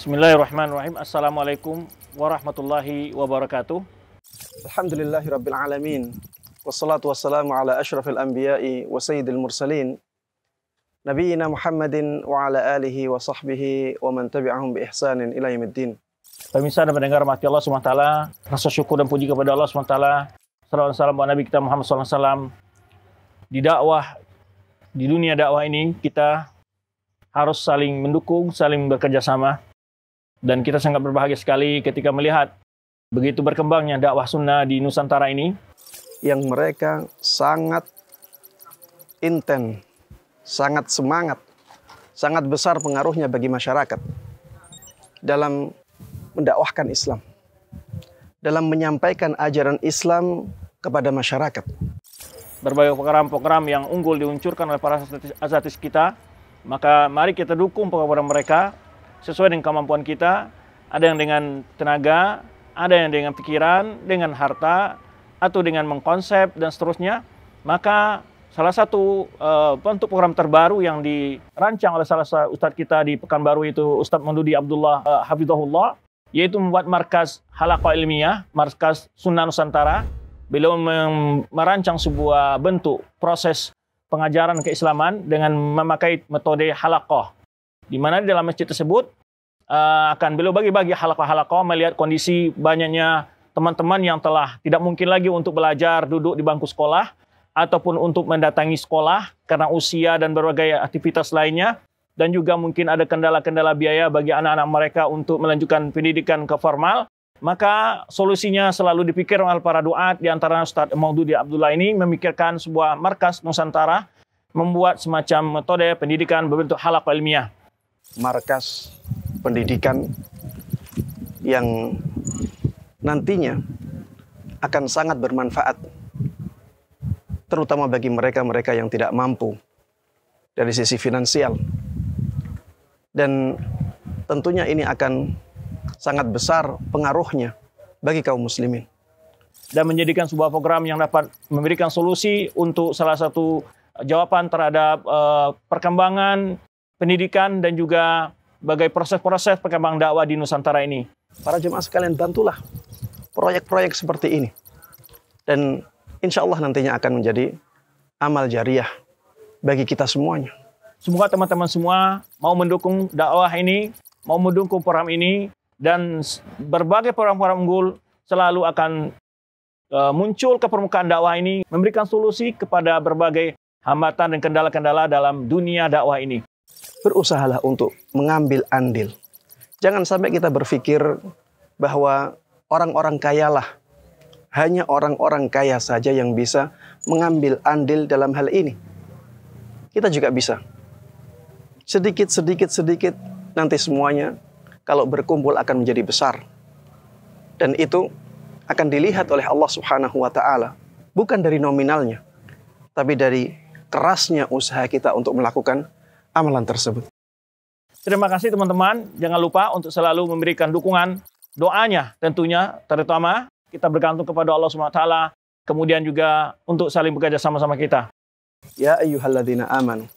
Bismillahirrahmanirrahim. Assalamualaikum warahmatullahi wabarakatuh. Alhamdulillahi alamin. Wassalatu wassalamu ala ashrafil anbiya'i wa sayyidil mursalin. Nabiina Muhammadin wa ala alihi wa sahbihi wa man tabi'ahum bi ihsanin ila yaumiddin. Pemirsa dan pendengar mati Allah SWT, rasa syukur dan puji kepada Allah SWT, dan salam buat Nabi kita Muhammad SAW. Di dakwah, di dunia dakwah ini, kita harus saling mendukung, saling bekerja sama, dan kita sangat berbahagia sekali ketika melihat begitu berkembangnya dakwah sunnah di Nusantara ini. Yang mereka sangat intens, sangat semangat, sangat besar pengaruhnya bagi masyarakat dalam mendakwahkan Islam, dalam menyampaikan ajaran Islam kepada masyarakat. Berbagai program-program yang unggul diuncurkan oleh para azatis kita, maka mari kita dukung program mereka sesuai dengan kemampuan kita. Ada yang dengan tenaga, ada yang dengan pikiran, dengan harta, atau dengan mengkonsep dan seterusnya. Maka salah satu uh, bentuk program terbaru yang dirancang oleh salah satu ustadz kita di Pekanbaru itu Ustadz Mandudi Abdullah uh, yaitu membuat markas Halako ilmiah, markas sunnah nusantara. Beliau merancang sebuah bentuk proses pengajaran keislaman dengan memakai metode halakoh. Di mana di dalam masjid tersebut uh, akan beliau bagi-bagi halakoh-halakoh melihat kondisi banyaknya teman-teman yang telah tidak mungkin lagi untuk belajar duduk di bangku sekolah ataupun untuk mendatangi sekolah karena usia dan berbagai aktivitas lainnya dan juga mungkin ada kendala-kendala biaya bagi anak-anak mereka untuk melanjutkan pendidikan ke formal maka solusinya selalu dipikir oleh para duat di antara Ustadz Maududi Abdullah ini memikirkan sebuah markas Nusantara membuat semacam metode pendidikan berbentuk halak ilmiah markas pendidikan yang nantinya akan sangat bermanfaat terutama bagi mereka-mereka yang tidak mampu dari sisi finansial. Dan tentunya ini akan sangat besar pengaruhnya bagi kaum muslimin. Dan menjadikan sebuah program yang dapat memberikan solusi untuk salah satu jawaban terhadap uh, perkembangan pendidikan dan juga bagai proses-proses perkembangan dakwah di Nusantara ini. Para jemaah sekalian bantulah proyek-proyek seperti ini. Dan insya Allah nantinya akan menjadi amal jariah bagi kita semuanya. Semoga teman-teman semua mau mendukung dakwah ini, mau mendukung program ini, dan berbagai program-program unggul selalu akan eh, muncul ke permukaan dakwah ini, memberikan solusi kepada berbagai hambatan dan kendala-kendala dalam dunia dakwah ini berusahalah untuk mengambil andil. Jangan sampai kita berpikir bahwa orang-orang kayalah. Hanya orang-orang kaya saja yang bisa mengambil andil dalam hal ini. Kita juga bisa. Sedikit, sedikit, sedikit, nanti semuanya kalau berkumpul akan menjadi besar. Dan itu akan dilihat oleh Allah Subhanahu wa taala, bukan dari nominalnya, tapi dari kerasnya usaha kita untuk melakukan amalan tersebut. Terima kasih teman-teman. Jangan lupa untuk selalu memberikan dukungan doanya tentunya terutama kita bergantung kepada Allah SWT. Kemudian juga untuk saling bekerja sama-sama kita. Ya ayyuhalladzina aman.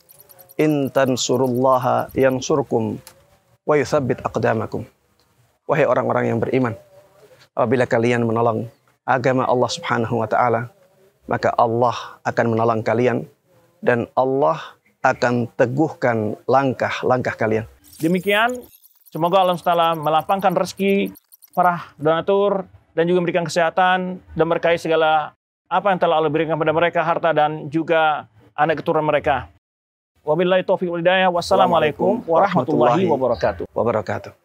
In tansurullaha yansurkum wa yuthabbit aqdamakum. Wahai orang-orang yang beriman. Apabila kalian menolong agama Allah Subhanahu wa taala, maka Allah akan menolong kalian dan Allah akan teguhkan langkah-langkah kalian. Demikian, semoga Allah SWT melapangkan rezeki para donatur dan juga memberikan kesehatan dan berkait segala apa yang telah Allah berikan kepada mereka, harta dan juga anak keturunan mereka. Wabillahi taufiq wal hidayah. Wassalamualaikum warahmatullahi Wabarakatuh.